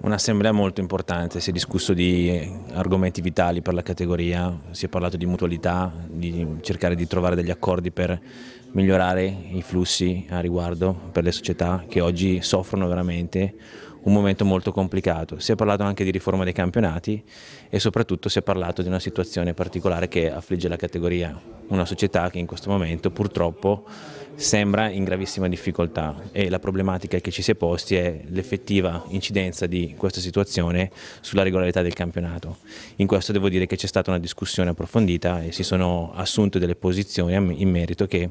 Un'assemblea molto importante, si è discusso di argomenti vitali per la categoria, si è parlato di mutualità, di cercare di trovare degli accordi per migliorare i flussi a riguardo per le società che oggi soffrono veramente un momento molto complicato. Si è parlato anche di riforma dei campionati e soprattutto si è parlato di una situazione particolare che affligge la categoria, una società che in questo momento purtroppo sembra in gravissima difficoltà e la problematica che ci si è posti è l'effettiva incidenza di questa situazione sulla regolarità del campionato. In questo devo dire che c'è stata una discussione approfondita e si sono assunte delle posizioni in merito che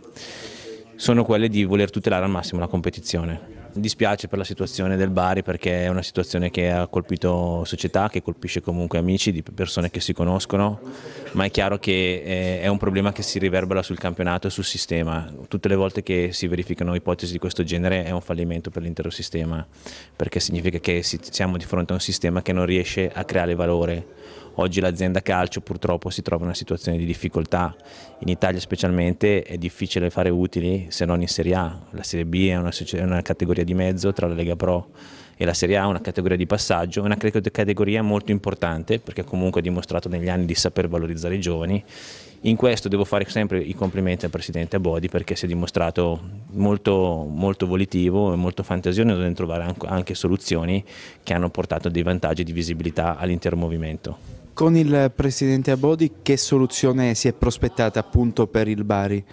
sono quelle di voler tutelare al massimo la competizione dispiace per la situazione del Bari perché è una situazione che ha colpito società, che colpisce comunque amici, di persone che si conoscono, ma è chiaro che eh, è un problema che si riverbera sul campionato e sul sistema. Tutte le volte che si verificano ipotesi di questo genere è un fallimento per l'intero sistema, perché significa che siamo di fronte a un sistema che non riesce a creare valore Oggi l'azienda calcio purtroppo si trova in una situazione di difficoltà, in Italia specialmente è difficile fare utili se non in Serie A, la Serie B è una, è una categoria di mezzo tra la Lega Pro e la Serie A è una categoria di passaggio, una categoria molto importante perché comunque ha dimostrato negli anni di saper valorizzare i giovani. In questo devo fare sempre i complimenti al Presidente Abodi perché si è dimostrato molto, molto volitivo e molto fantasioso nel trovare anche soluzioni che hanno portato dei vantaggi di visibilità all'intero movimento. Con il presidente Abodi che soluzione si è prospettata appunto per il Bari?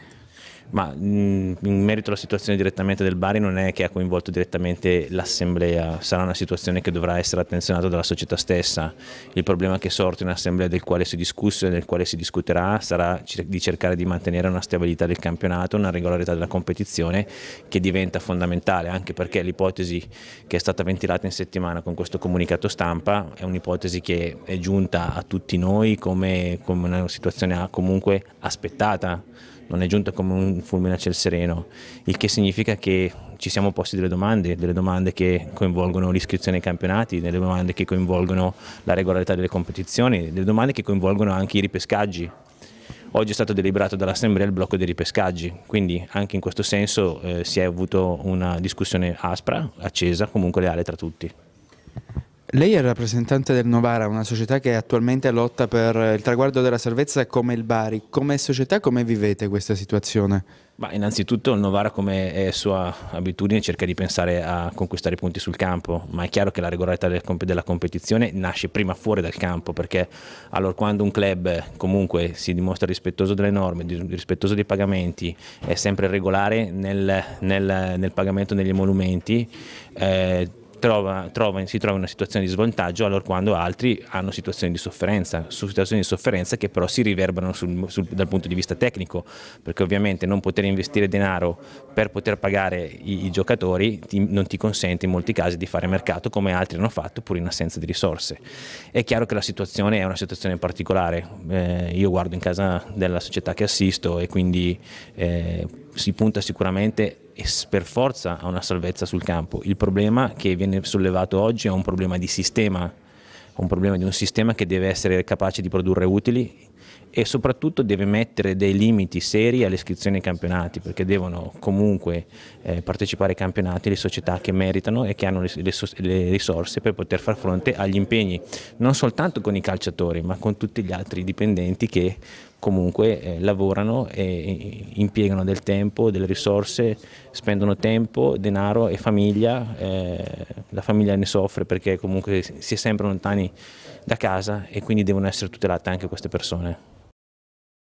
Ma mm, in merito alla situazione direttamente del Bari non è che ha coinvolto direttamente l'assemblea, sarà una situazione che dovrà essere attenzionata dalla società stessa. Il problema che sorte in un'assemblea del quale si discusse e del quale si discuterà sarà di cercare di mantenere una stabilità del campionato, una regolarità della competizione che diventa fondamentale anche perché l'ipotesi che è stata ventilata in settimana con questo comunicato stampa è un'ipotesi che è giunta a tutti noi come, come una situazione comunque aspettata non è giunta come un fulmine a ciel sereno, il che significa che ci siamo posti delle domande, delle domande che coinvolgono l'iscrizione ai campionati, delle domande che coinvolgono la regolarità delle competizioni, delle domande che coinvolgono anche i ripescaggi. Oggi è stato deliberato dall'Assemblea il blocco dei ripescaggi, quindi anche in questo senso eh, si è avuto una discussione aspra, accesa, comunque leale tra tutti. Lei è rappresentante del Novara, una società che attualmente lotta per il traguardo della salvezza come il Bari. Come società come vivete questa situazione? Ma innanzitutto il Novara come è sua abitudine cerca di pensare a conquistare i punti sul campo, ma è chiaro che la regolarità della competizione nasce prima fuori dal campo perché allora quando un club comunque si dimostra rispettoso delle norme, rispettoso dei pagamenti, è sempre regolare nel, nel, nel pagamento degli emolumenti, eh, trova, trova, si trova in una situazione di svantaggio allora quando altri hanno situazioni di sofferenza, situazioni di sofferenza che però si riverberano sul, sul, dal punto di vista tecnico, perché ovviamente non poter investire denaro per poter pagare i, i giocatori ti, non ti consente in molti casi di fare mercato come altri hanno fatto pur in assenza di risorse. È chiaro che la situazione è una situazione particolare, eh, io guardo in casa della società che assisto e quindi eh, si punta sicuramente per forza a una salvezza sul campo. Il problema che viene sollevato oggi è un problema di sistema, un problema di un sistema che deve essere capace di produrre utili e soprattutto deve mettere dei limiti seri alle iscrizioni ai campionati perché devono comunque eh, partecipare ai campionati le società che meritano e che hanno le, le, le, risorse per poter far fronte agli impegni non soltanto con i calciatori ma con tutti gli altri dipendenti che comunque eh, lavorano e impiegano del tempo, delle risorse, spendono tempo, denaro e famiglia, eh, la famiglia ne soffre perché comunque si è sempre lontani da casa e quindi devono essere tutelate anche queste persone.